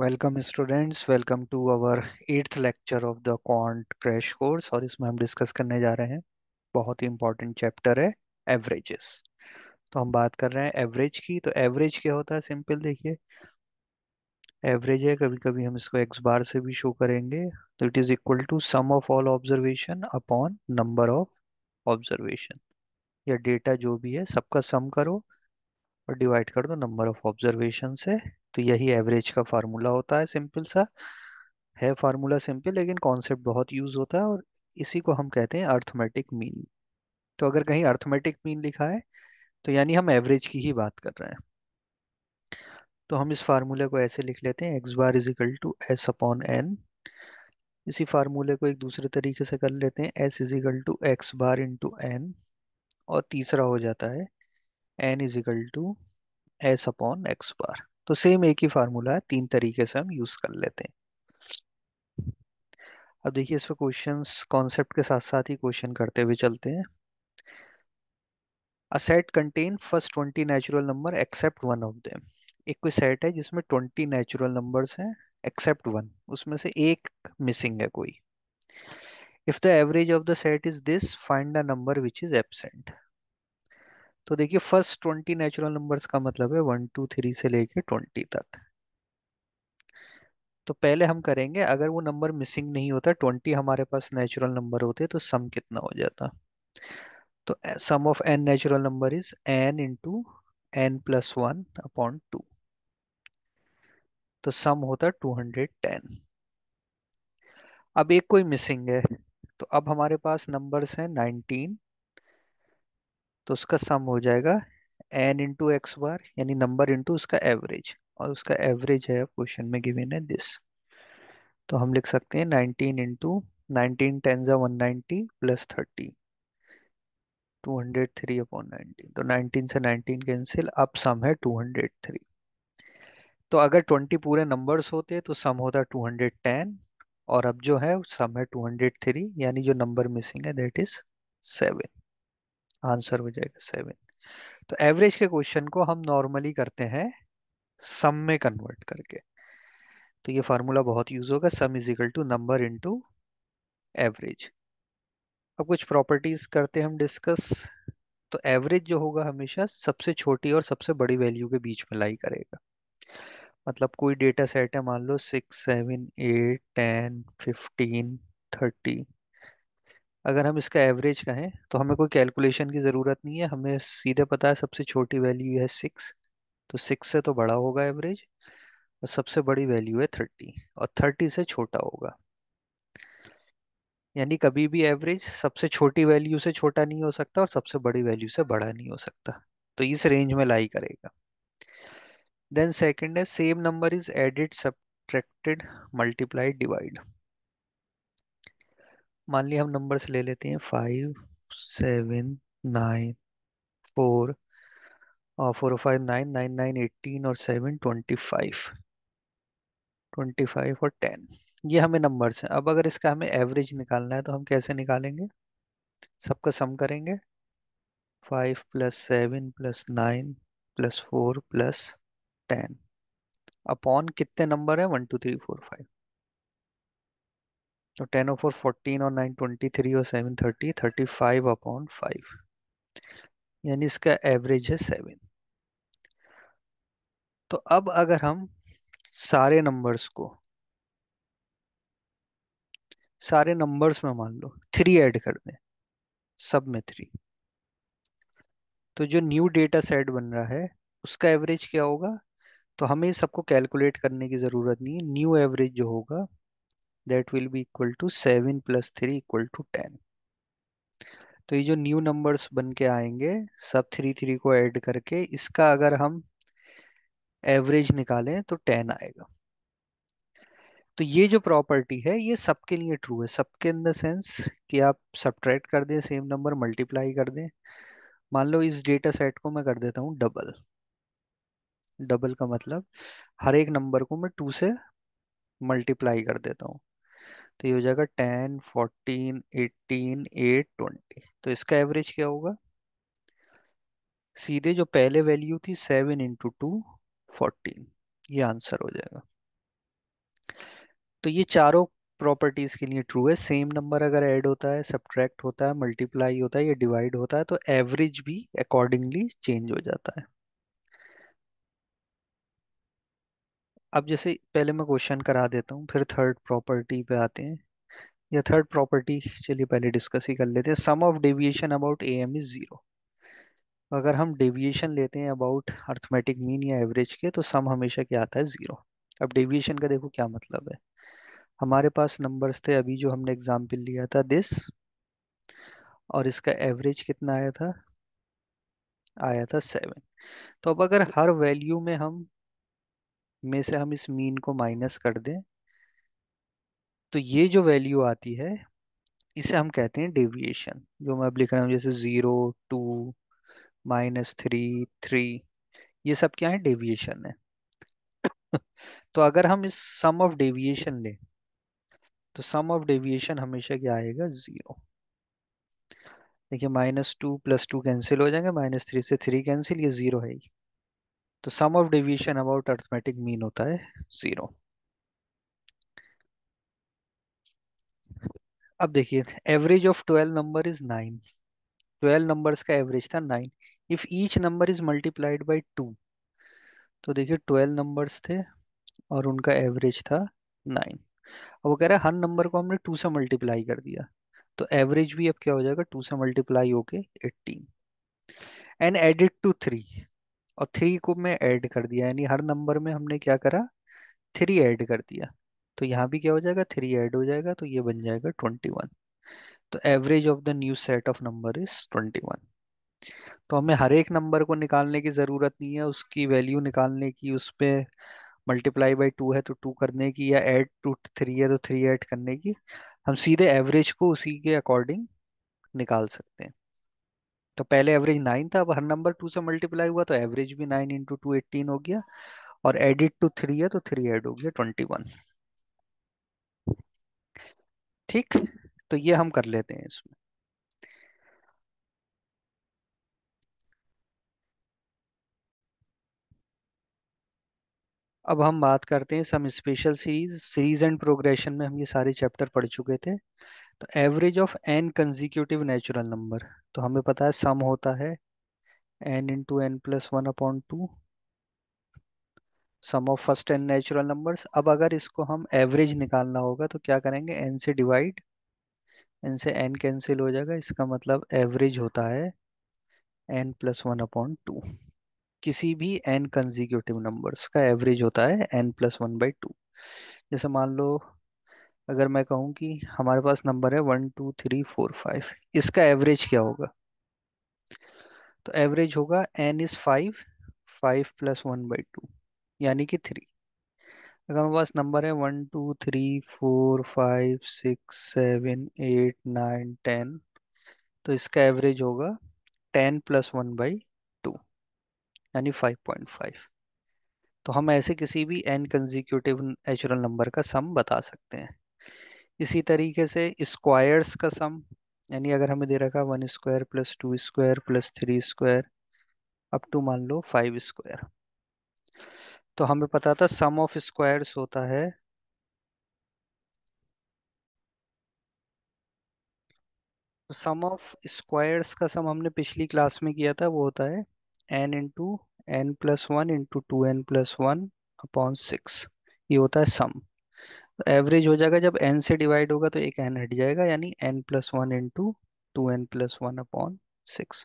Welcome students welcome to our eighth lecture of the quant crash course और इसमें हम discuss करने जा रहे हैं बहुत ही इंपॉर्टेंट चैप्टर है एवरेजेस तो हम बात कर रहे हैं एवरेज की तो एवरेज क्या होता है सिंपल देखिए एवरेज है कभी कभी हम इसको एक्स बार से भी शो करेंगे तो it is equal to sum of all observation upon number of observation या डेटा जो भी है सबका सम करो और डिवाइड कर दो नंबर ऑफ ऑब्जर्वेशन से तो यही एवरेज का फार्मूला होता है सिंपल सा है फार्मूला सिंपल लेकिन कॉन्सेप्ट बहुत यूज होता है और इसी को हम कहते हैं अर्थमेटिक मीन तो अगर कहीं अर्थमेटिक मीन लिखा है तो यानी हम एवरेज की ही बात कर रहे हैं तो हम इस फार्मूले को ऐसे लिख लेते हैं x bar is equal to s upon n इसी फार्मूले को एक दूसरे तरीके से कर लेते हैं s is equal to x bar into n और तीसरा हो जाता है n is equal to s upon x bar तो सेम एक ही फार्मूला है तीन तरीके से हम यूज कर लेते हैं अब देखिए इसमें क्वेश्चंस कॉन्सेप्ट के साथ साथ ही क्वेश्चन करते हुए चलते हैं a set contain first twenty natural number except one of them एक कोई सेट है जिसमें ट्वेंटी नेचुरल नंबर्स हैं एक्सेप्ट वन उसमें से एक मिसिंग है कोई if the average of the set is this find the number which is absent तो देखिए फर्स्ट ट्वेंटी नेचुरल नंबर्स का मतलब है वन टू थ्री से लेके ट्वेंटी तक तो पहले हम करेंगे अगर वो नंबर मिसिंग नहीं होता ट्वेंटी हमारे पास नेचुरल नंबर होते तो सम कितना हो जाता तो sum of n natural number is n into n plus one upon two तो सम होता टू हंड्रेड टेन अब एक कोई मिसिंग है तो अब हमारे पास नंबर्स हैं नाइनटीन तो उसका सम हो जाएगा एन इंटू एक्स बार यानी नंबर इंटू उसका एवरेज और उसका एवरेज है क्वेश्चन में गिवेन है दिस तो हम लिख सकते हैं नाइनटीन इंटू नाइनटीन टेन टेंजा one ninety plus thirty two hundred three upon nineteen तो नाइनटीन से नाइनटीन कैंसिल अब सम है टू हंड्रेड थ्री तो अगर ट्वेंटी पूरे नंबर्स होते तो सम होता टू हंड्रेड टेन और अब जो है सम है टू हंड्रेड थ्री यानी जो नंबर मिसिंग है दैट इज सेवन आंसर हो जाएगा सेवन तो एवरेज के क्वेश्चन को हम नॉर्मली करते हैं सम में कन्वर्ट करके तो ये फार्मूला बहुत यूज होगा sum is equal to number into average अब कुछ प्रॉपर्टीज करते हैं हम डिस्कस तो एवरेज जो होगा हमेशा सबसे छोटी और सबसे बड़ी वैल्यू के बीच में लाई करेगा मतलब कोई डेटा सेट है मान लो six seven eight ten fifteen thirty अगर हम इसका एवरेज कहें तो हमें कोई कैलकुलेशन की ज़रूरत नहीं है हमें सीधे पता है सबसे छोटी वैल्यू है सिक्स तो सिक्स से तो बड़ा होगा एवरेज और सबसे बड़ी वैल्यू है थर्टी और थर्टी से छोटा होगा यानी कभी भी एवरेज सबसे छोटी वैल्यू से छोटा नहीं हो सकता और सबसे बड़ी वैल्यू से बड़ा नहीं हो सकता तो इस रेंज में लाई करेगा देन सेकेंड है सेम नंबर इज एडिड सब मल्टीप्लाई डिवाइड मान लिया हम नंबर ले लेते हैं फाइव सेवन नाइन फोर और four five nine nine nine eighteen और seven twenty five twenty five और टेन ये हमें नंबर्स हैं अब अगर इसका हमें एवरेज निकालना है तो हम कैसे निकालेंगे सबका सम करेंगे five plus seven plus nine plus four plus ten upon कितने नंबर है one two three four five तो टेन ओ फोर फोर्टीन और नाइन ट्वेंटी थ्री और seven thirty thirty five upon five यानी इसका एवरेज है सेवन तो अब अगर हम सारे नंबर्स को सारे नंबर्स में मान लो थ्री ऐड कर दें सब में थ्री तो जो न्यू डेटा सेट बन रहा है उसका एवरेज क्या होगा तो हमें सबको कैलकुलेट करने की ज़रूरत नहीं है न्यू एवरेज जो होगा that will be equal to seven plus three equal to ten तो ये जो न्यू नंबर्स बन के आएंगे सब थ्री थ्री को ऐड करके इसका अगर हम एवरेज निकालें तो टेन आएगा तो ये जो प्रॉपर्टी है ये सबके लिए ट्रू है सबके इन द सेंस कि आप सब्ट्रैक्ट कर दें सेम नंबर मल्टीप्लाई कर दें मान लो इस डेटा सेट को मैं कर देता हूँ डबल डबल का मतलब हर एक नंबर को मैं टू से मल्टीप्लाई कर देता हूँ तो ये हो जाएगा ten fourteen eighteen eight twenty तो इसका एवरेज क्या होगा सीधे जो पहले वैल्यू थी सेवन इंटू टू फोर्टीन ये आंसर हो जाएगा तो ये चारों प्रॉपर्टीज के लिए ट्रू है सेम नंबर अगर ऐड होता है सब्ट्रैक्ट होता है मल्टीप्लाई होता है या डिवाइड होता है तो एवरेज भी अकॉर्डिंगली चेंज हो जाता है अब जैसे पहले मैं क्वेश्चन करा देता हूँ फिर थर्ड प्रॉपर्टी पे आते हैं या थर्ड प्रॉपर्टी चलिए पहले डिस्कस ही कर लेते हैं sum of deviation about A M is zero अगर हम डेविएशन लेते हैं अबाउट अर्थमेटिक मीन या एवरेज के तो सम हमेशा क्या आता है जीरो अब डेविएशन का देखो क्या मतलब है हमारे पास नंबर्स थे अभी जो हमने एग्जाम्पल लिया था दिस और इसका एवरेज कितना आया था आया था सेवन तो अब अगर हर वैल्यू में हम में से हम इस मीन को माइनस कर दें तो ये जो वैल्यू आती है इसे हम कहते हैं डेविएशन जो मैं अब लिख रहा हूँ जैसे zero two minus three three ये सब क्या है डेविएशन है तो अगर हम इस सम ऑफ डेविएशन लें तो सम ऑफ डेविएशन हमेशा क्या आएगा ज़ीरो देखिए minus two plus two cancel हो जाएंगे माइनस थ्री से थ्री कैंसिल ये ज़ीरो है ही तो sum of division about arithmetic mean होता है जीरो अब देखिए average of twelve number is nine twelve numbers का एवरेज था nine if each number is multiplied by two तो देखिए ट्वेल्व नंबर्स थे और उनका एवरेज था नाइन अब वो कह रहा है हर नंबर को हमने टू से मल्टीप्लाई कर दिया तो एवरेज भी अब क्या हो जाएगा टू से मल्टीप्लाई होके eighteen and added two three और थ्री को मैं ऐड कर दिया यानी हर नंबर में हमने क्या करा थ्री ऐड कर दिया तो यहाँ भी क्या हो जाएगा थ्री ऐड हो जाएगा तो ये बन जाएगा ट्वेंटी वन तो average of the new set of number is twenty one तो हमें हर एक नंबर को निकालने की ज़रूरत नहीं है उसकी वैल्यू निकालने की उस पर मल्टीप्लाई बाई टू है तो टू करने की या एड टू थ्री है तो थ्री ऐड करने की हम सीधे एवरेज को उसी के अकॉर्डिंग निकाल सकते हैं तो पहले एवरेज नाइन था अब हर नंबर टू से मल्टीप्लाई हुआ तो एवरेज भी नाइन इंटू टू एटीन हो गया और एडिट टू थ्री है तो थ्री एड हो गया ट्वेंटी वन ठीक तो ये हम कर लेते हैं इसमें अब हम बात करते हैं some special series series and progression में हम ये सारे चैप्टर पढ़ चुके थे तो average of n consecutive natural number तो हमें पता है सम होता है n into n plus one upon two sum of first n natural numbers अब अगर इसको हम एवरेज निकालना होगा तो क्या करेंगे एन से डिवाइड एन से एन कैंसिल हो जाएगा इसका मतलब एवरेज होता है n plus one upon two किसी भी एन कंजिक्यूटिव नंबर्स का एवरेज होता है n plus one by two जैसे मान लो अगर मैं कहूँ कि हमारे पास नंबर है one two three four five इसका एवरेज क्या होगा तो एवरेज होगा n is five five plus one by two यानी कि थ्री अगर हमारे पास नंबर है one two three four five six seven eight nine ten तो इसका एवरेज होगा ten plus one by two यानी फाइव पॉइंट फाइव तो हम ऐसे किसी भी एन कंजिक्यूटिव नेचुरल नंबर का सम बता सकते हैं इसी तरीके से स्क्वायर्स का सम यानी अगर हमें दे रखा one square plus two square plus three square up to मान लो फाइव स्क्वायर तो हमें पता था सम ऑफ स्क्वायर्स होता है सम ऑफ स्क्वायर्स का सम हमने पिछली क्लास में किया था वो होता है n into n plus one into two n plus one upon six ये होता है सम एवरेज हो जाएगा जब एन से डिवाइड होगा तो एक एन हट जाएगा यानी n plus one into two n plus one upon six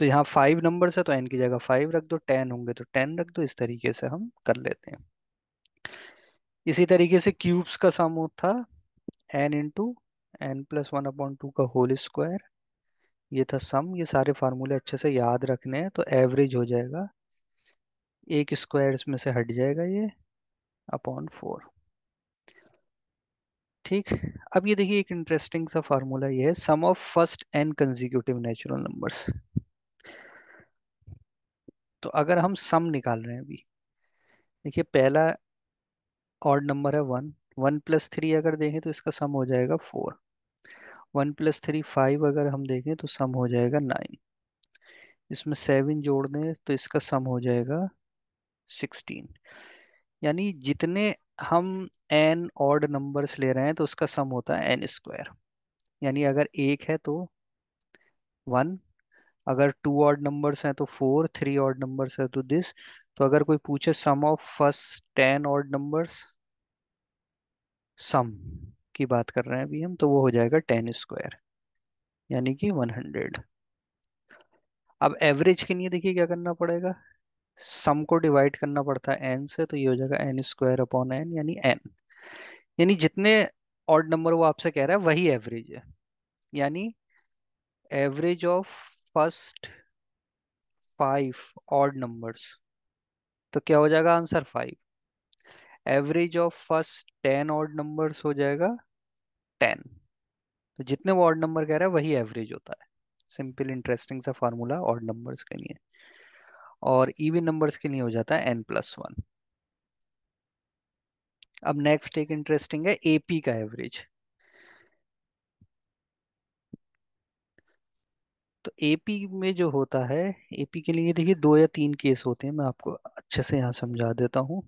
तो यहाँ फाइव नंबर है तो एन की जगह फाइव रख दो टेन होंगे तो टेन रख दो इस तरीके से हम कर लेते हैं इसी तरीके से क्यूब्स का सम था n into n plus one upon two का होल स्क्वायर ये था सम ये सारे फार्मूले अच्छे से याद रखने हैं तो एवरेज हो जाएगा एक स्क्वायर इसमें से हट जाएगा ये अपॉन फोर ठीक अब ये देखिए एक इंटरेस्टिंग सा फार्मूला ये है sum of first n consecutive natural numbers तो अगर हम सम निकाल रहे हैं अभी देखिए पहला ऑड नंबर है वन वन प्लस थ्री अगर देखें तो इसका सम हो जाएगा four one plus three five अगर हम देखें तो सम हो जाएगा नाइन इसमें सेवन जोड़ दें तो इसका सम हो जाएगा सिक्सटीन यानी जितने हम एन ऑड नंबर्स ले रहे हैं तो उसका सम होता है एन स्क्वायर यानी अगर एक है तो वन अगर टू ऑड नंबर्स हैं तो फोर थ्री ऑड नंबर्स है तो दिस तो अगर कोई पूछे sum of first ten odd numbers sum की बात कर रहे हैं अभी हम तो वो हो जाएगा टेन स्क्वायर यानी कि वन हंड्रेड अब एवरेज के लिए देखिए क्या करना पड़ेगा सम को डिवाइड करना पड़ता है एन से तो ये हो जाएगा एन स्क्वायर अपॉन एन यानी एन यानी जितने ऑड नंबर वो आपसे कह रहा है वही एवरेज है यानी average of first five odd numbers तो क्या हो जाएगा answer five average of first ten odd numbers हो जाएगा टेन तो जितने वो ऑड नंबर कह रहा है वही एवरेज होता है सिंपल इंटरेस्टिंग सा फार्मूला ऑड नंबर्स के लिए और इवन नंबर्स के लिए हो जाता है एन प्लस वन अब नेक्स्ट एक इंटरेस्टिंग है एपी का एवरेज तो एपी में जो होता है एपी के लिए देखिए दो या तीन केस होते हैं मैं आपको अच्छे से यहाँ समझा देता हूं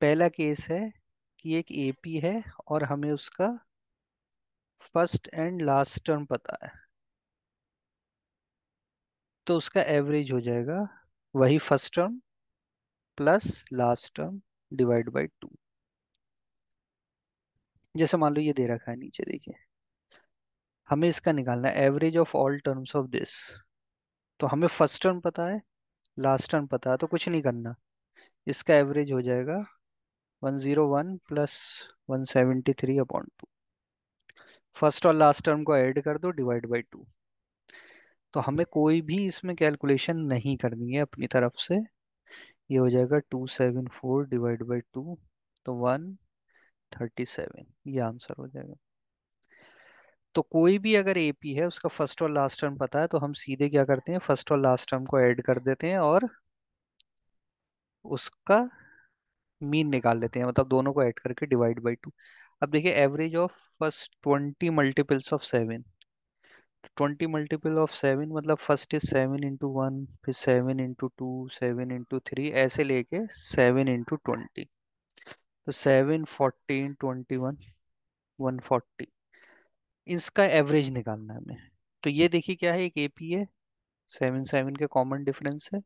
पहला केस है कि एक एपी है और हमें उसका फर्स्ट एंड लास्ट टर्म पता है तो उसका एवरेज हो जाएगा वही first term plus last term divide by two जैसे मान लो ये दे रखा है नीचे देखिए हमें इसका निकालना है average of all terms of this तो हमें फर्स्ट टर्म पता है लास्ट टर्म पता है तो कुछ नहीं करना इसका एवरेज हो जाएगा 101 प्लस 173 अपॉन टू फर्स्ट और लास्ट टर्म को ऐड कर दो डिवाइड बाय टू तो हमें कोई भी इसमें कैलकुलेशन नहीं करनी है अपनी तरफ से ये हो जाएगा two seven four divide by two तो वन थर्टी सेवन ये आंसर हो जाएगा तो कोई भी अगर एपी है उसका फर्स्ट और लास्ट टर्म पता है तो हम सीधे क्या करते हैं फर्स्ट और लास्ट टर्म को ऐड कर देते हैं और उसका मीन निकाल लेते हैं मतलब दोनों को ऐड करके डिवाइड बाई टू अब देखिए average of first twenty multiples of seven twenty multiple of seven मतलब first is seven into one फिर seven into two seven into three ऐसे लेके सेवन इंटू ट्वेंटी तो seven fourteen twenty one one forty इसका average निकालना है हमें तो ये देखिए क्या है एक एपी है सेवन सेवन के कॉमन डिफरेंस है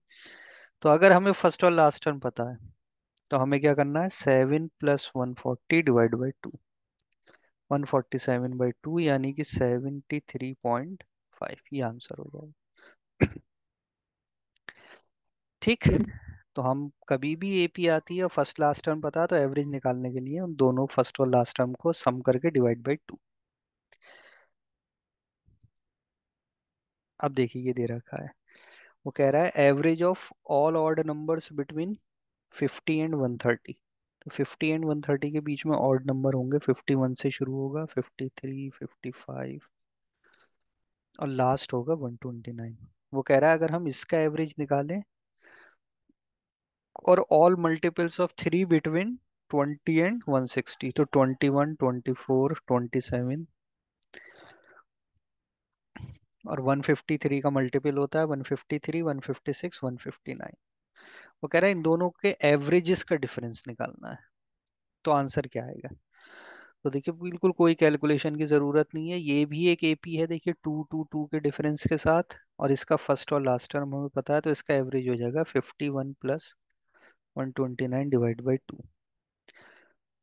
तो अगर हमें फर्स्ट और लास्ट टर्म पता है तो हमें क्या करना है seven plus one forty divide by two 147 by two यानी कि सेवेंटी थ्री पॉइंट फाइव ये आंसर हो जाएगा ठीक तो हम कभी भी एपी आती है फर्स्ट लास्ट टर्म पता तो एवरेज निकालने के लिए उन दोनों फर्स्ट और लास्ट टर्म को सम करके डिवाइड बाई टू अब देखिए ये दे रखा है वो कह रहा है average of all odd numbers between 50 and 130 तो 50 एंड 130 के बीच में ऑड नंबर होंगे 51 से शुरू होगा 53, 55 और लास्ट होगा 129 वो कह रहा है अगर हम इसका एवरेज निकालें और all multiples of three between 20 and 160 तो 21, 24, 27 और 153 का मल्टीपल होता है 153, 156, 159 वो कह रहा है इन दोनों के एवरेजेस का डिफरेंस निकालना है तो आंसर क्या आएगा तो देखिए बिल्कुल कोई कैलकुलेशन की ज़रूरत नहीं है ये भी एक एपी है देखिए टू टू टू के डिफरेंस के साथ और इसका फर्स्ट और लास्ट टर्म हमें पता है तो इसका एवरेज हो जाएगा fifty one plus one twenty nine divide by two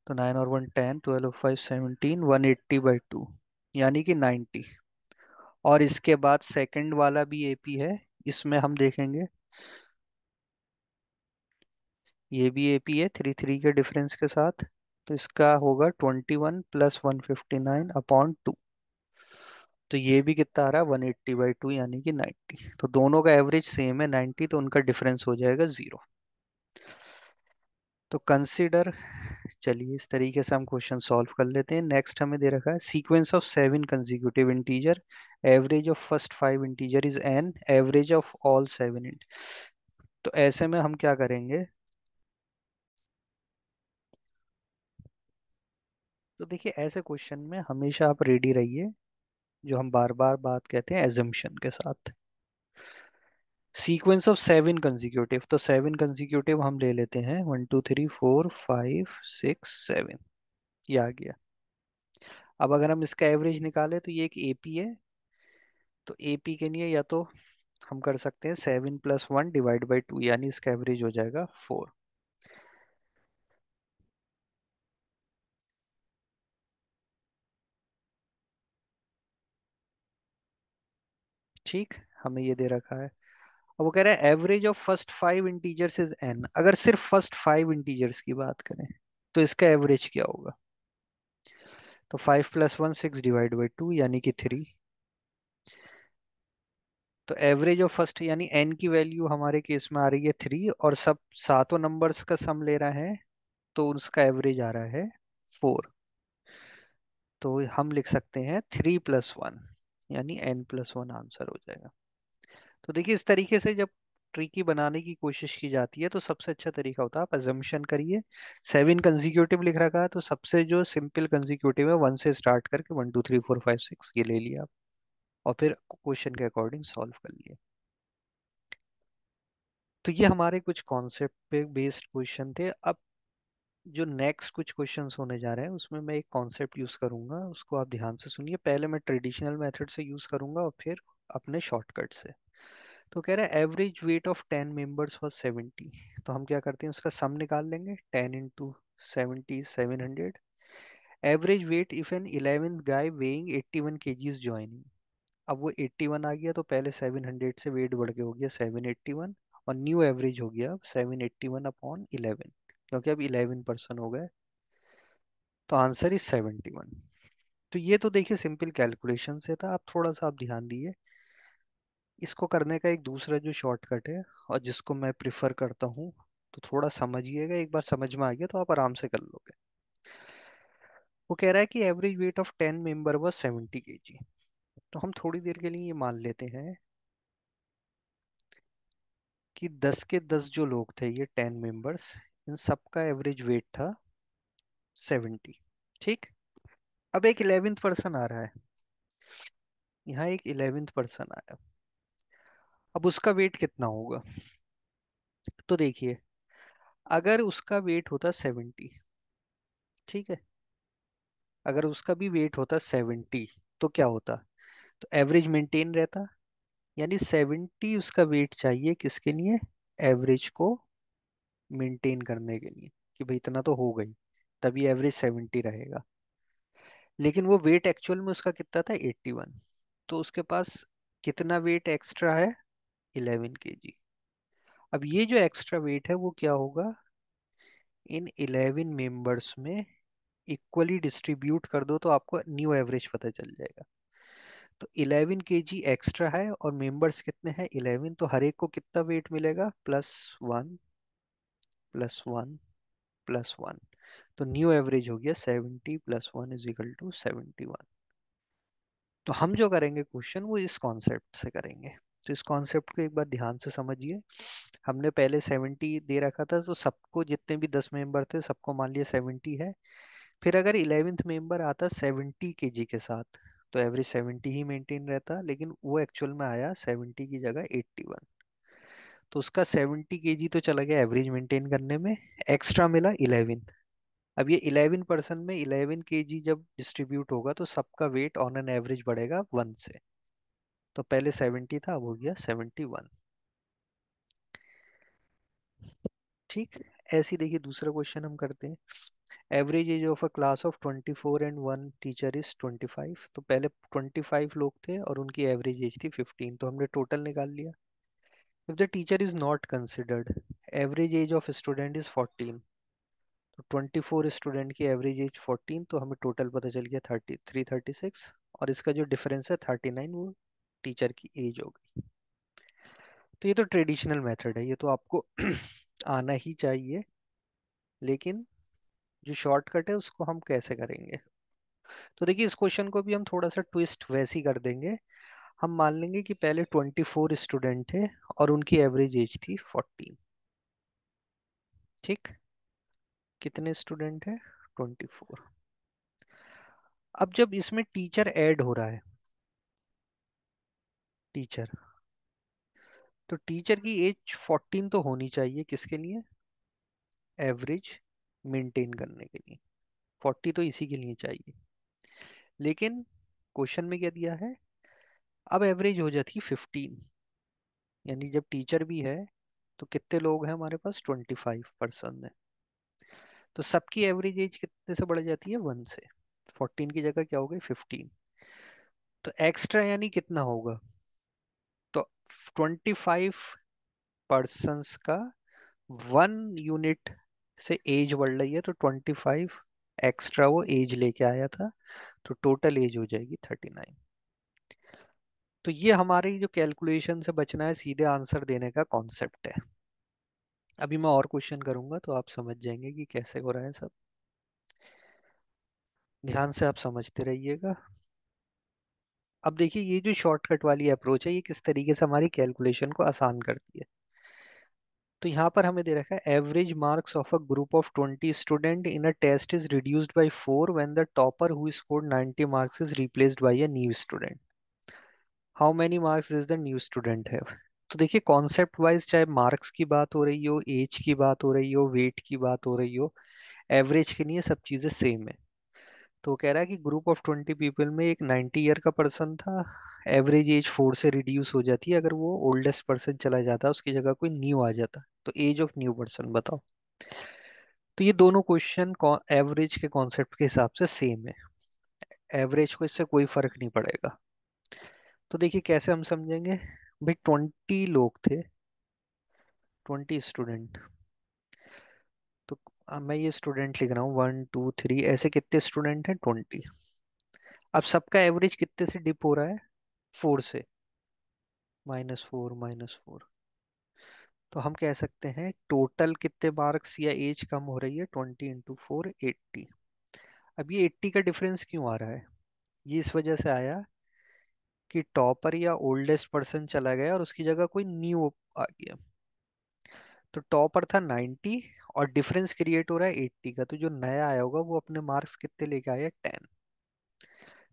तो नाइन और one ten twelve five seventeen one eighty by two यानी कि नाइन्टी और इसके बाद सेकेंड वाला भी ए है इसमें हम देखेंगे ये भी ए पी है थ्री थ्री के डिफरेंस के साथ तो इसका होगा twenty one plus one fifty nine upon two तो ये भी कितना आ रहा है वन एट्टी बाई टू यानी कि नाइन्टी तो दोनों का एवरेज सेम है नाइन्टी तो उनका डिफरेंस हो जाएगा ज़ीरो तो कंसिडर चलिए इस तरीके से हम क्वेश्चन सॉल्व कर लेते हैं नेक्स्ट हमें दे रखा है sequence of seven consecutive integer average of first five integer is n average of all seven int तो ऐसे में हम क्या करेंगे तो देखिए ऐसे क्वेश्चन में हमेशा आप रेडी रहिए जो हम बार बार बात कहते हैं एजम्पन के साथ सीक्वेंस ऑफ सेवन कंजिक्यूटिव तो सेवन कंजिक्यूटिव हम ले लेते हैं one two three four five six seven ये आ गया अब अगर हम इसका एवरेज निकाले तो ये एक एपी है तो एपी के लिए या तो हम कर सकते हैं seven plus one divide by two यानी इसका एवरेज हो जाएगा फोर ठीक हमें ये दे रखा है अब वो कह रहा है average of first five integers is n अगर सिर्फ फर्स्ट फाइव इंटीजर्स की बात करें तो इसका एवरेज क्या होगा तो five plus one six divide by two यानी कि थ्री तो एवरेज ऑफ फर्स्ट यानी एन की वैल्यू हमारे केस में आ रही है थ्री और सब सातों नंबर्स का सम ले रहा है तो उसका एवरेज आ रहा है फोर तो हम लिख सकते हैं थ्री प्लस वन यानी एन प्लस वन आंसर हो जाएगा तो देखिए इस तरीके से जब ट्री की बनाने की कोशिश की जाती है तो सबसे अच्छा तरीका होता है आप एजम्पन करिए सेवन कंजिक्यूटिव लिख रखा है तो सबसे जो सिंपल कंजिक्यूटिव है वन से स्टार्ट करके one two three four five six ये ले लिया आप और फिर क्वेश्चन के अकॉर्डिंग सॉल्व कर लिया तो ये हमारे कुछ कॉन्सेप्ट पे बेस्ड क्वेश्चन थे अब जो नेक्स्ट कुछ क्वेश्चंस होने जा रहे हैं उसमें मैं एक कॉन्सेप्ट यूज़ करूंगा उसको आप ध्यान से सुनिए पहले मैं ट्रेडिशनल मेथड से यूज़ करूंगा और फिर अपने शॉर्टकट से तो कह रहे हैं average weight of ten members was seventy तो हम क्या करते हैं उसका सम निकाल लेंगे ten into seventy seven hundred average weight if an eleven guy weighing eighty one K G joining अब वो एट्टी वन आ गया तो पहले सेवन हंड्रेड से वेट बढ़ के हो गया सेवन एट्टी वन और न्यू एवरेज हो गया अब seven eighty one upon eleven क्योंकि अब इलेवन पर्सन हो गए तो आंसर इज सेवेंटी वन तो ये तो देखिए सिंपल कैलकुलेशन से था आप थोड़ा सा आप ध्यान दिए इसको करने का एक दूसरा जो शॉर्टकट है और जिसको मैं प्रिफर करता हूँ तो थोड़ा समझिएगा एक बार समझ में आ गया तो आप आराम से कर लोगे वो कह रहा है कि average weight of ten member was seventy K G तो हम थोड़ी देर के लिए ये मान लेते हैं कि दस के दस जो लोग थे ये टेन मेंबर्स इन सबका एवरेज वेट था सेवेंटी ठीक अब एक इलेवेंथ पर्सन आ रहा है यहाँ एक इलेवेंथ पर्सन आया अब उसका वेट कितना होगा तो देखिए अगर उसका वेट होता सेवेंटी ठीक है अगर उसका भी वेट होता सेवेंटी तो क्या होता तो एवरेज मेंटेन रहता यानी सेवेंटी उसका वेट चाहिए किसके लिए एवरेज को मेंटेन करने के लिए कि भाई इतना तो हो गई तभी एवरेज सेवेंटी रहेगा लेकिन वो वेट एक्चुअल में उसका कितना था एट्टी वन तो उसके पास कितना वेट एक्स्ट्रा है इलेवन के जी अब ये जो एक्स्ट्रा वेट है वो क्या होगा इन इलेवन मेंबर्स में इक्वली डिस्ट्रीब्यूट कर दो तो आपको न्यू एवरेज पता चल जाएगा तो 11 के जी एक्स्ट्रा है और मेंबर्स कितने हैं 11 तो हर एक को कितना वेट मिलेगा plus one plus one plus one तो न्यू एवरेज हो गया seventy plus one is equal to seventy one तो हम जो करेंगे क्वेश्चन वो इस कॉन्सेप्ट से करेंगे तो इस कॉन्सेप्ट को एक बार ध्यान से समझिए हमने पहले सेवेंटी दे रखा था तो सबको जितने भी दस मेंबर थे सबको मान लिया सेवेंटी है फिर अगर इलेवेंथ मेंबर आता सेवेंटी के जी के साथ तो एवरेज सेवेंटी ही मेंटेन रहता लेकिन वो एक्चुअल में आया सेवेंटी की जगह एट्टी वन तो उसका सेवेंटी के तो चला गया एवरेज मेंटेन करने में एक्स्ट्रा मिला इलेवन अब ये इलेवन परसेंट में इलेवन के जब डिस्ट्रीब्यूट होगा तो सबका वेट ऑन एन एवरेज बढ़ेगा वन से तो पहले सेवेंटी था अब हो गया सेवेंटी वन ठीक ऐसी देखिए दूसरा क्वेश्चन हम करते हैं average age of a class of twenty four and one teacher is twenty five तो पहले ट्वेंटी फाइव लोग थे और उनकी एवरेज एज थी फिफ्टीन तो हमने टोटल निकाल लिया if the teacher is not considered average age of student is 14 तो 24 स्टूडेंट की एवरेज एज 14 तो हमें टोटल पता चल गया 30 336 और इसका जो डिफरेंस है 39 वो टीचर की एज हो गई तो ये तो ट्रेडिशनल मेथड है ये तो आपको आना ही चाहिए लेकिन जो शॉर्टकट है उसको हम कैसे करेंगे तो देखिए इस क्वेश्चन को भी हम थोड़ा सा ट्विस्ट वैसे ही कर देंगे हम मान लेंगे कि पहले 24 स्टूडेंट थे और उनकी एवरेज एज थी 14 ठीक कितने स्टूडेंट ट्वेंटी 24 अब जब इसमें टीचर ऐड हो रहा है टीचर तो टीचर की एज 14 तो होनी चाहिए किसके लिए एवरेज मेंटेन करने के लिए 40 तो इसी के लिए चाहिए लेकिन क्वेश्चन में क्या दिया है अब एवरेज हो जाती है फिफ्टीन यानी जब टीचर भी है तो कितने लोग हैं हमारे पास ट्वेंटी फाइव पर्सन है तो सबकी एवरेज एज कितने से बढ़ जाती है वन से फोर्टीन की जगह क्या हो गई फिफ्टीन तो एक्स्ट्रा यानी कितना होगा तो ट्वेंटी फाइव पर्सन का वन यूनिट से एज बढ़ रही है तो ट्वेंटी फाइव एक्स्ट्रा वो एज लेके आया था तो टोटल एज हो जाएगी थर्टी नाइन तो ये हमारी जो कैलकुलेशन से बचना है सीधे आंसर देने का कॉन्सेप्ट है अभी मैं और क्वेश्चन करूंगा तो आप समझ जाएंगे कि कैसे हो रहा है सब ध्यान से आप समझते रहिएगा अब देखिए ये जो शॉर्टकट वाली अप्रोच है ये किस तरीके से हमारी कैलकुलेशन को आसान करती है तो यहाँ पर हमें दे रखा है average marks of a group of twenty student in a test is reduced by four when the topper who score 90 marks is replaced by a new student how many marks is the new student have तो देखिए concept wise चाहे marks की बात हो रही हो as की बात हो रही हो वेट की बात हो रही हो एवरेज के लिए सब चीज़ें सेम है तो कह रहा है कि ग्रुप ऑफ ट्वेंटी पीपल में एक नाइन्टी ईयर का पर्सन था एवरेज एज फोर से रिड्यूस हो जाती है अगर वो ओल्डेस्ट पर्सन चला जाता उसकी जगह कोई न्यू आ जाता तो एज ऑफ न्यू पर्सन बताओ तो ये दोनों क्वेश्चन एवरेज के कॉन्सेप्ट के हिसाब से सेम है एवरेज को इससे कोई फर्क नहीं पड़ेगा तो देखिए कैसे हम समझेंगे भाई ट्वेंटी लोग थे ट्वेंटी स्टूडेंट तो मैं ये स्टूडेंट लिख रहा हूँ वन टू थ्री ऐसे कितने स्टूडेंट हैं ट्वेंटी अब सबका एवरेज कितने से डिप हो रहा है फोर से माइनस फोर माइनस फोर तो हम कह सकते हैं टोटल कितने मार्क्स या एज कम हो रही है ट्वेंटी इंटू फोर एट्टी अब ये एट्टी का डिफरेंस क्यों आ रहा है ये इस वजह से आया कि टॉपर या ओल्डेस्ट पर्सन चला गया और उसकी जगह कोई न्यू आ गया तो टॉपर था 90 और डिफरेंस क्रिएट हो रहा है 80 का तो जो नया आया होगा वो अपने मार्क्स कितने लेके आया 10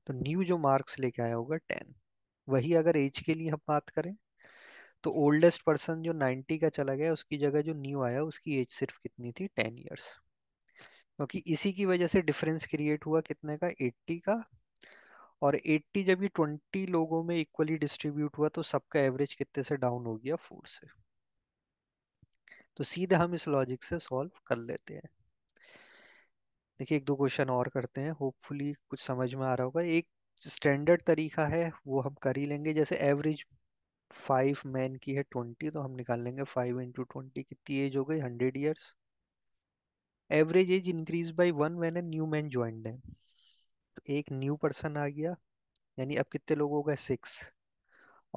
तो न्यू जो मार्क्स लेके आया होगा 10 वही अगर एज के लिए हम बात करें तो ओल्डेस्ट पर्सन जो 90 का चला गया उसकी जगह जो न्यू आया उसकी एज सिर्फ कितनी थी 10 इयर्स क्योंकि तो इसी की वजह से डिफरेंस क्रिएट हुआ कितने का 80 का और 80 जब ये 20 लोगों में इक्वली डिस्ट्रीब्यूट हुआ तो सबका एवरेज कितने से डाउन हो गया फोर से तो सीधे हम इस लॉजिक से सॉल्व कर लेते हैं देखिए एक दो क्वेश्चन और करते हैं होपफुली कुछ समझ में आ रहा होगा एक स्टैंडर्ड तरीका है वो हम कर ही लेंगे जैसे एवरेज फाइव मैन की है ट्वेंटी तो हम निकाल लेंगे फाइव इंटू ट्वेंटी कितनी एज हो गई hundred years average age increase by one man and new man join है एक न्यू पर्सन आ गया यानी अब कितने लोग हो गए सिक्स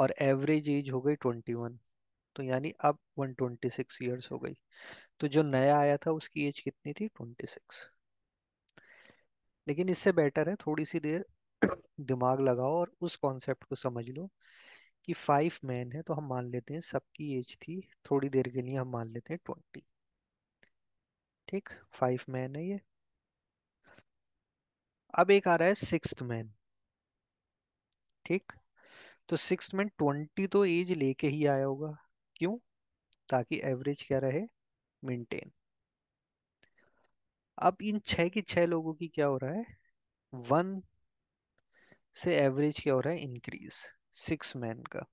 और एवरेज एज हो गई ट्वेंटी वन तो यानी अब वन ट्वेंटी सिक्स ईयर्स हो गई तो जो नया आया था उसकी एज कितनी थी ट्वेंटी सिक्स लेकिन इससे बेटर है थोड़ी सी देर दिमाग लगाओ और उस कॉन्सेप्ट को समझ लो कि फाइव मैन है तो हम मान लेते हैं सबकी एज थी थोड़ी देर के लिए हम मान लेते हैं ट्वेंटी ठीक फाइव मैन है ये अब एक आ रहा है सिक्स मैन ठीक तो सिक्स मैन ट्वेंटी तो एज लेके ही आया होगा क्यों ताकि एवरेज क्या रहे मेंटेन अब इन छह के छह लोगों की क्या हो रहा है वन से एवरेज क्या हो रहा है इंक्रीज सिक्स मैन का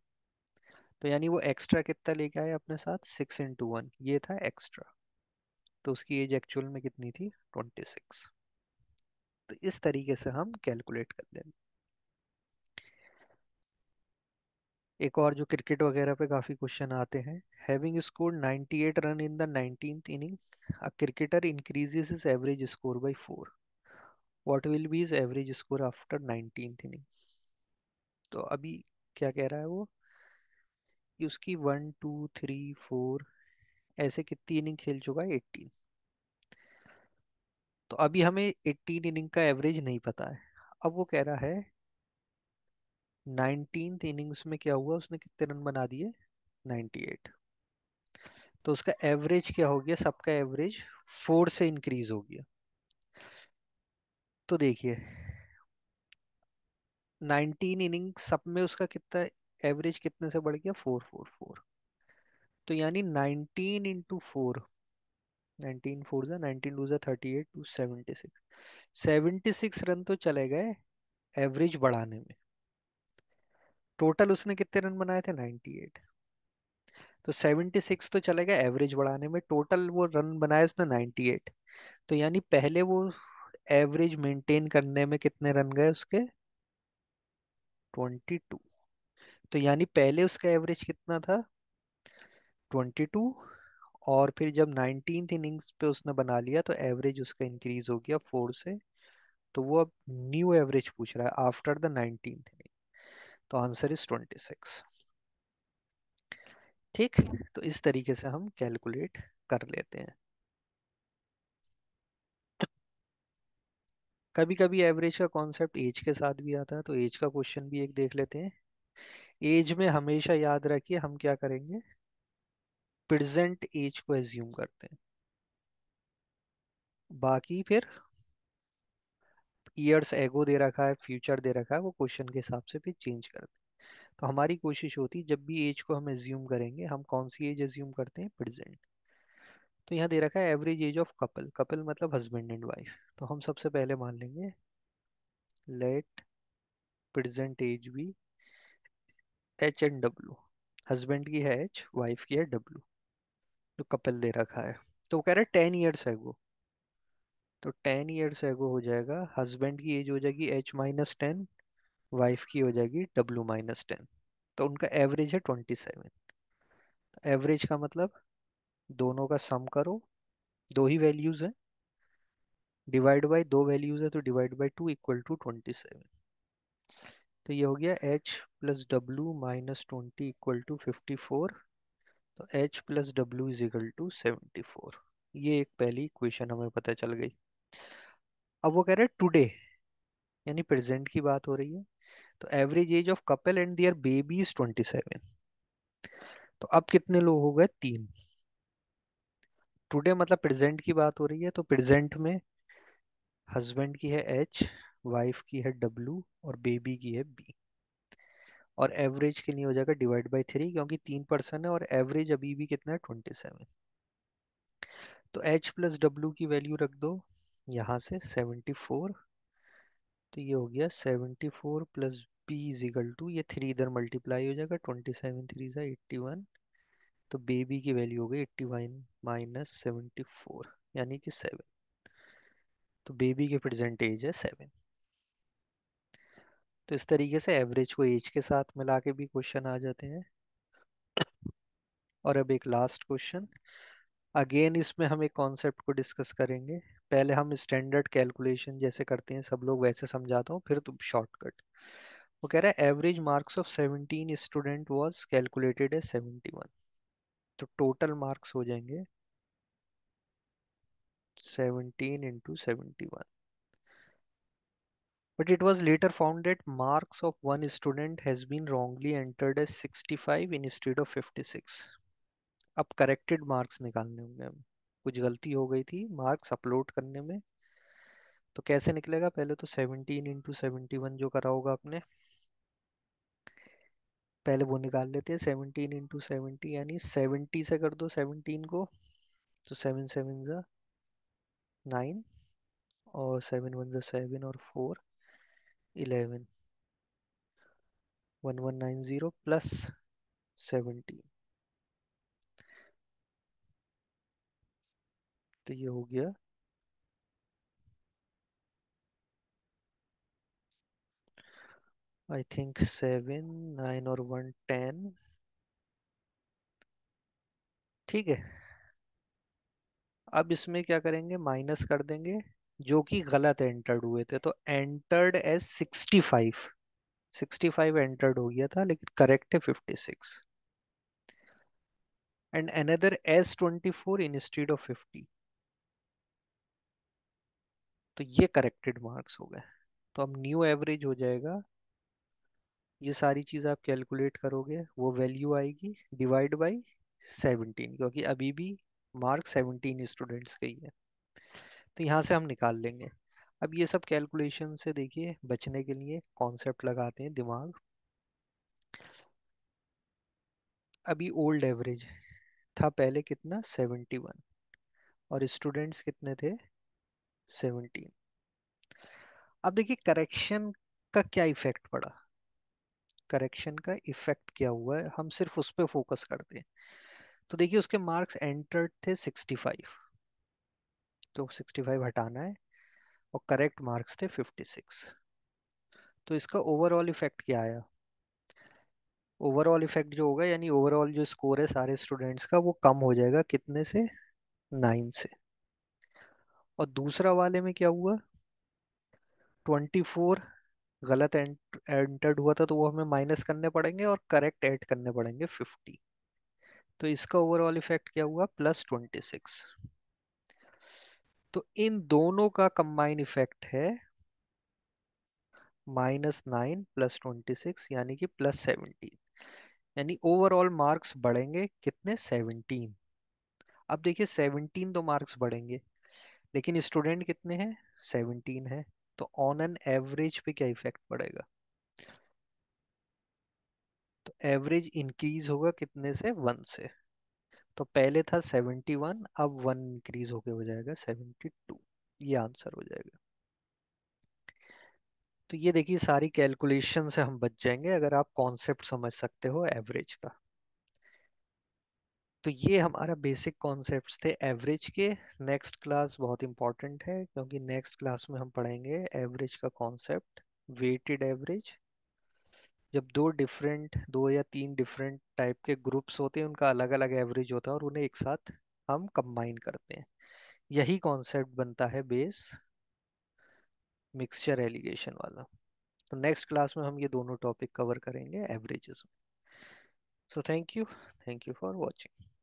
तो यानी वो एक्स्ट्रा कितना लेके आया अपने साथ सिक्स इंटू वन ये था एक्स्ट्रा तो उसकी एज एक्चुअल में कितनी थी ट्वेंटी सिक्स तो इस तरीके से हम कैलकुलेट कर लेंगे एक और जो क्रिकेट वगैरह पे काफी क्वेश्चन आते हैं having score 98 run in the nineteen inning a cricketer increases his average score by four what will be his average score after nineteen inning तो अभी क्या कह रहा है वो कि उसकी वन टू थ्री फोर ऐसे कितनी इनिंग खेल चुका है एट्टीन तो अभी हमें एट्टीन इनिंग का एवरेज नहीं पता है अब वो कह रहा है नाइनटीन इनिंग्स में क्या हुआ उसने कितने रन बना दिए एट तो उसका एवरेज क्या हो गया सबका एवरेज फोर से इंक्रीज हो गया तो देखिए 19 इनिंग सब में उसका कितना एवरेज कितने से बढ़ गया फोर फोर फोर तो यानी 19 इंटू फोर नाइनटीन फोर ज़ा नाइनटीन टू ज़ा thirty eight two seventy six seventy six run तो चले गए एवरेज बढ़ाने में टोटल उसने कितने रन बनाए थे नाइनटी एट तो सेवेंटी सिक्स तो चले गए एवरेज बढ़ाने में टोटल वो रन बनाए उसने नाइनटी एट तो यानी पहले वो एवरेज मेंटेन करने में कितने रन गए उसके ट्वेंटी टू तो यानी पहले उसका एवरेज कितना था ट्वेंटी टू और फिर जब नाइनटीन इनिंग्स पे उसने बना लिया तो एवरेज उसका इंक्रीज हो गया फोर से तो वो अब न्यू एवरेज पूछ रहा है आफ्टर द नाइनटीन इनिंग तो आंसर इज ट्वेंटी सिक्स ठीक तो इस तरीके से हम कैलकुलेट कर लेते हैं कभी कभी एवरेज का कॉन्सेप्ट एज के साथ भी आता है तो एज का क्वेश्चन भी एक देख लेते हैं एज में हमेशा याद रखिए हम क्या करेंगे प्रेजेंट एज को एज्यूम करते हैं बाकी फिर ईयर्स एगो दे रखा है फ्यूचर दे रखा है वो क्वेश्चन के हिसाब से फिर चेंज करते हैं तो हमारी कोशिश होती है जब भी एज को हम एज्यूम करेंगे हम कौन सी एज एज्यूम करते हैं प्रेजेंट तो यहाँ दे रखा है average age of couple couple मतलब हस्बैंड एंड वाइफ तो हम सबसे पहले मान लेंगे लेट प्रेजेंट एज भी एच एंड डब्ल्यू हस्बैंड की है एच वाइफ की है डब्ल्यू जो कपिल दे रखा है तो वो कह रहा है टेन ईयर्स है वो तो टेन ईयर्स है वो हो जाएगा हस्बैंड की एज हो जाएगी एच माइनस टेन वाइफ की हो जाएगी डब्ल्यू माइनस टेन तो उनका एवरेज है ट्वेंटी सेवन एवरेज का मतलब दोनों का सम करो दो ही वैल्यूज है डिवाइड बाय दो वैल्यूज है तो divide by two equal to twenty seven तो ये हो गया H plus W minus twenty equal to fifty four तो h plus W is equal to seventy four ये एक पहली इक्वेशन हमें पता चल गई अब वो कह रहे हैं टुडे यानी प्रेजेंट की बात हो रही है तो average age of couple and their babies twenty seven तो अब कितने लोग हो गए तीन टुडे मतलब प्रेजेंट की बात हो रही है तो प्रेजेंट में हस्बैंड की है एच वाइफ की है डब्लू और बेबी की है बी और एवरेज के लिए हो जाएगा डिवाइड बाई थ्री क्योंकि तीन पर्सन है और एवरेज अभी भी कितना है ट्वेंटी सेवन तो एच प्लस डब्ल्यू की वैल्यू रख दो यहाँ से सेवेंटी फोर तो ये हो गया seventy four plus B is equal to ये थ्री इधर मल्टीप्लाई हो जाएगा ट्वेंटी सेवन थ्री सा एट्टी वन तो बेबी की वैल्यू हो गई eighty one minus seventy four यानी कि सेवन तो बेबी के प्रेजेंट एज है सेवन तो इस तरीके से एवरेज को एज के साथ मिला के भी क्वेश्चन आ जाते हैं और अब एक लास्ट क्वेश्चन अगेन इसमें हम एक कॉन्सेप्ट को डिस्कस करेंगे पहले हम स्टैंडर्ड कैलकुलेशन जैसे करते हैं सब लोग वैसे समझाता हूँ फिर तुम तो शॉर्टकट वो कह रहा है average marks of 17 student was calculated as 71 तो टोटल मार्क्स हो जाएंगे 17 into seventy one But it was later found that marks of one student has been wrongly entered as 65 instead of 56. अब corrected marks निकालने होंगे हमें कुछ गलती हो गई थी मार्क्स अपलोड करने में तो कैसे निकलेगा पहले तो 17 into 71 जो करा होगा आपने पहले वो निकाल लेते हैं सेवनटीन इंटू सेवेंटी यानी 70 से कर दो सेवनटीन को तो सेवन सेवन ज़ा नाइन और सेवन वन ज़ा सेवन और four eleven one one nine zero plus seventeen तो ये हो गया आई थिंक सेवन नाइन और वन टेन ठीक है अब इसमें क्या करेंगे माइनस कर देंगे जो कि गलत एंटर्ड हुए थे तो entered age sixty five entered हो गया था लेकिन करेक्ट है fifty six and another age four instead of fifty तो ये करेक्टेड मार्क्स हो गए तो अब न्यू एवरेज हो जाएगा ये सारी चीज़ आप कैलकुलेट करोगे वो वैल्यू आएगी डिवाइड बाई सेवनटीन क्योंकि अभी भी मार्क्स सेवनटीन स्टूडेंट्स के ही है तो यहाँ से हम निकाल लेंगे अब ये सब कैलकुलेशन से देखिए बचने के लिए कॉन्सेप्ट लगाते हैं दिमाग अभी ओल्ड एवरेज था पहले कितना सेवेंटी वन और स्टूडेंट्स कितने थे सेवेंटीन अब देखिए करेक्शन का क्या इफेक्ट पड़ा करेक्शन का इफेक्ट क्या हुआ है हम सिर्फ उस पर फोकस करते हैं तो देखिए उसके मार्क्स एंटर्ड थे सिक्सटी फाइव तो 65 हटाना है और करेक्ट मार्क्स थे 56 तो इसका ओवरऑल इफेक्ट क्या आया ओवरऑल इफेक्ट जो होगा यानी ओवरऑल जो स्कोर है सारे स्टूडेंट्स का वो कम हो जाएगा कितने से नाइन से और दूसरा वाले में क्या हुआ ट्वेंटी फोर गलत एंटर्ड हुआ था तो वो हमें माइनस करने पड़ेंगे और करेक्ट ऐड करने पड़ेंगे फिफ्टी तो इसका ओवरऑल इफेक्ट क्या हुआ प्लस ट्वेंटी सिक्स तो इन दोनों का कंबाइन इफेक्ट है minus nine plus twenty six यानी कि प्लस सेवनटीन यानी ओवरऑल मार्क्स बढ़ेंगे कितने सेवनटीन अब देखिए सेवनटीन तो मार्क्स बढ़ेंगे लेकिन स्टूडेंट कितने हैं सेवनटीन है तो ऑन एन एवरेज पे क्या इफेक्ट पड़ेगा तो एवरेज इंक्रीज होगा कितने से वन से तो पहले था सेवेंटी वन अब वन इंक्रीज होके हो जाएगा सेवेंटी टू ये आंसर हो जाएगा तो ये देखिए सारी कैलकुलेशन से हम बच जाएंगे अगर आप कॉन्सेप्ट समझ सकते हो एवरेज का तो ये हमारा बेसिक कॉन्सेप्ट्स थे एवरेज के नेक्स्ट क्लास बहुत इंपॉर्टेंट है क्योंकि नेक्स्ट क्लास में हम पढ़ेंगे एवरेज का कॉन्सेप्ट वेटेड एवरेज जब दो डिफरेंट दो या तीन डिफरेंट टाइप के ग्रुप्स होते हैं उनका अलग अलग एवरेज होता है और उन्हें एक साथ हम कंबाइन करते हैं यही कॉन्सेप्ट बनता है बेस मिक्सचर एलिगेशन वाला तो नेक्स्ट क्लास में हम ये दोनों टॉपिक कवर करेंगे एवरेजेस में so thank you thank you for watching